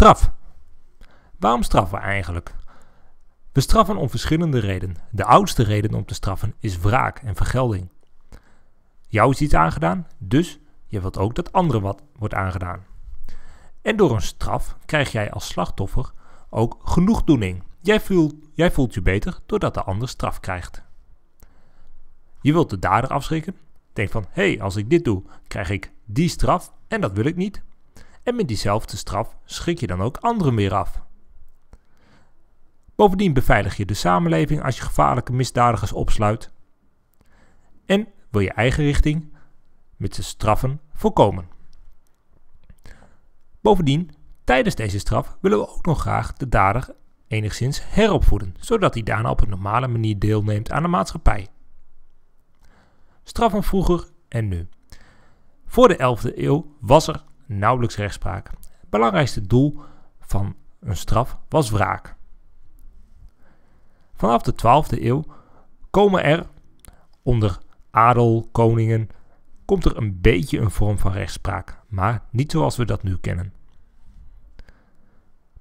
Straf. Waarom straffen we eigenlijk? We straffen om verschillende redenen. De oudste reden om te straffen is wraak en vergelding. Jou is iets aangedaan, dus je wilt ook dat anderen wat wordt aangedaan. En door een straf krijg jij als slachtoffer ook genoegdoening. Jij voelt, jij voelt je beter doordat de ander straf krijgt. Je wilt de dader afschrikken. Denk van, hé, hey, als ik dit doe, krijg ik die straf en dat wil ik niet, en met diezelfde straf schrik je dan ook anderen weer af. Bovendien beveilig je de samenleving als je gevaarlijke misdadigers opsluit. En wil je eigen richting met de straffen voorkomen. Bovendien, tijdens deze straf willen we ook nog graag de dader enigszins heropvoeden, zodat hij daarna op een normale manier deelneemt aan de maatschappij. Straffen vroeger en nu. Voor de 11e eeuw was er nauwelijks rechtspraak. Het belangrijkste doel van een straf was wraak. Vanaf de 12e eeuw komen er onder adel, koningen, komt er een beetje een vorm van rechtspraak, maar niet zoals we dat nu kennen.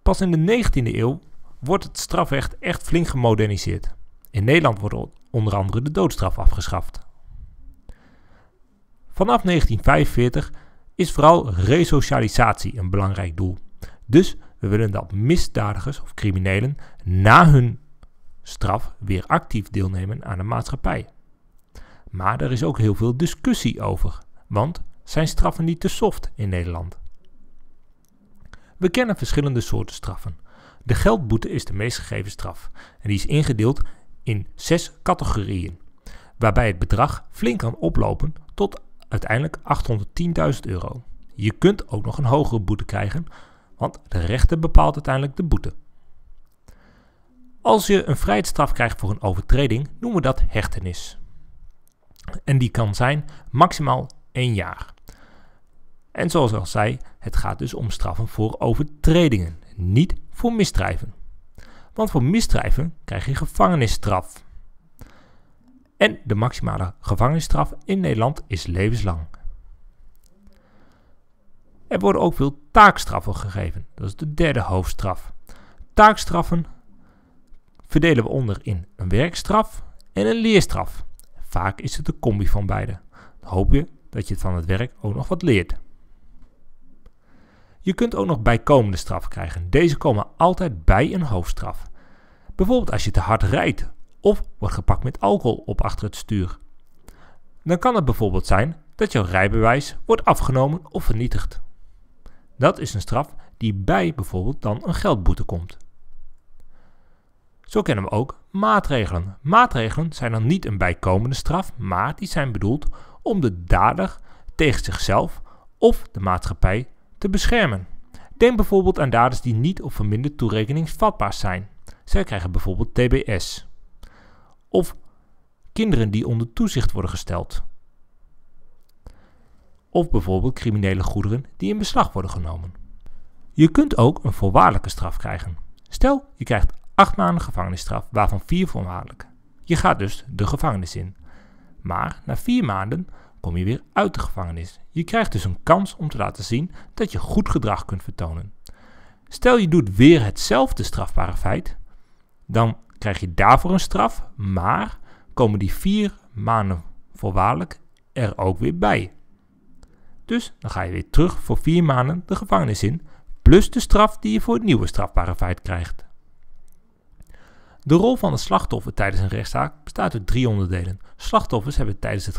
Pas in de 19e eeuw wordt het strafrecht echt flink gemoderniseerd. In Nederland wordt onder andere de doodstraf afgeschaft. Vanaf 1945 is vooral resocialisatie een belangrijk doel. Dus we willen dat misdadigers of criminelen na hun straf weer actief deelnemen aan de maatschappij. Maar er is ook heel veel discussie over, want zijn straffen niet te soft in Nederland? We kennen verschillende soorten straffen. De geldboete is de meest gegeven straf en die is ingedeeld in zes categorieën, waarbij het bedrag flink kan oplopen tot uiteindelijk 810.000 euro. Je kunt ook nog een hogere boete krijgen, want de rechter bepaalt uiteindelijk de boete. Als je een vrijheidsstraf krijgt voor een overtreding, noemen we dat hechtenis. En die kan zijn maximaal 1 jaar. En zoals ik al zei, het gaat dus om straffen voor overtredingen, niet voor misdrijven. Want voor misdrijven krijg je gevangenisstraf. En de maximale gevangenisstraf in Nederland is levenslang. Er worden ook veel taakstraffen gegeven. Dat is de derde hoofdstraf. Taakstraffen verdelen we onder in een werkstraf en een leerstraf. Vaak is het de combi van beide. Dan hoop je dat je van het werk ook nog wat leert. Je kunt ook nog bijkomende straf krijgen. Deze komen altijd bij een hoofdstraf. Bijvoorbeeld als je te hard rijdt of wordt gepakt met alcohol op achter het stuur. Dan kan het bijvoorbeeld zijn dat jouw rijbewijs wordt afgenomen of vernietigd. Dat is een straf die bij bijvoorbeeld dan een geldboete komt. Zo kennen we ook maatregelen. Maatregelen zijn dan niet een bijkomende straf, maar die zijn bedoeld om de dader tegen zichzelf of de maatschappij te beschermen. Denk bijvoorbeeld aan daders die niet of verminderd toerekeningsvatbaar zijn. Zij krijgen bijvoorbeeld TBS of kinderen die onder toezicht worden gesteld. Of bijvoorbeeld criminele goederen die in beslag worden genomen. Je kunt ook een voorwaardelijke straf krijgen. Stel, je krijgt 8 maanden gevangenisstraf, waarvan 4 voorwaardelijk. Je gaat dus de gevangenis in. Maar na 4 maanden kom je weer uit de gevangenis. Je krijgt dus een kans om te laten zien dat je goed gedrag kunt vertonen. Stel je doet weer hetzelfde strafbare feit, dan krijg je daarvoor een straf, maar komen die vier maanden voorwaardelijk er ook weer bij. Dus dan ga je weer terug voor vier maanden de gevangenis in, plus de straf die je voor het nieuwe strafbare feit krijgt. De rol van het slachtoffer tijdens een rechtszaak bestaat uit drie onderdelen. Slachtoffers hebben tijdens het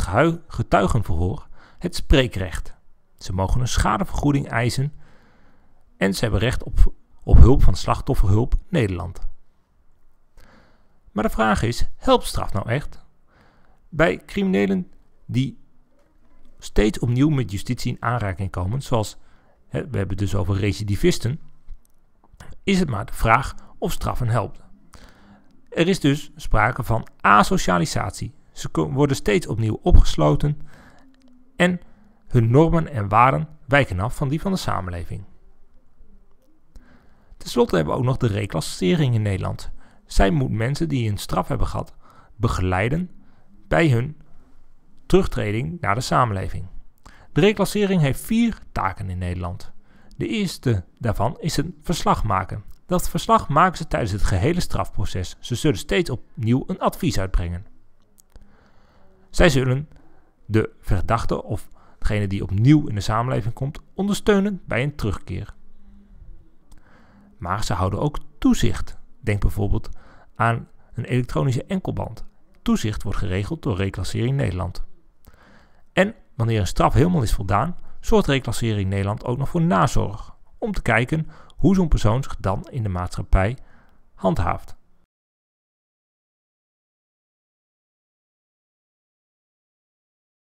getuigenverhoor het spreekrecht. Ze mogen een schadevergoeding eisen en ze hebben recht op, op hulp van Slachtofferhulp Nederland. Maar de vraag is, helpt straf nou echt? Bij criminelen die steeds opnieuw met justitie in aanraking komen, zoals we hebben het dus over recidivisten, is het maar de vraag of straffen helpt. Er is dus sprake van asocialisatie. Ze worden steeds opnieuw opgesloten en hun normen en waarden wijken af van die van de samenleving. Ten slotte hebben we ook nog de reclassering in Nederland. Zij moet mensen die een straf hebben gehad begeleiden bij hun terugtreding naar de samenleving. De reclassering heeft vier taken in Nederland. De eerste daarvan is een verslag maken. Dat verslag maken ze tijdens het gehele strafproces. Ze zullen steeds opnieuw een advies uitbrengen. Zij zullen de verdachte of degene die opnieuw in de samenleving komt ondersteunen bij een terugkeer. Maar ze houden ook toezicht Denk bijvoorbeeld aan een elektronische enkelband. Toezicht wordt geregeld door Reclassering Nederland. En wanneer een straf helemaal is voldaan, zorgt Reclassering Nederland ook nog voor nazorg. Om te kijken hoe zo'n persoon zich dan in de maatschappij handhaaft.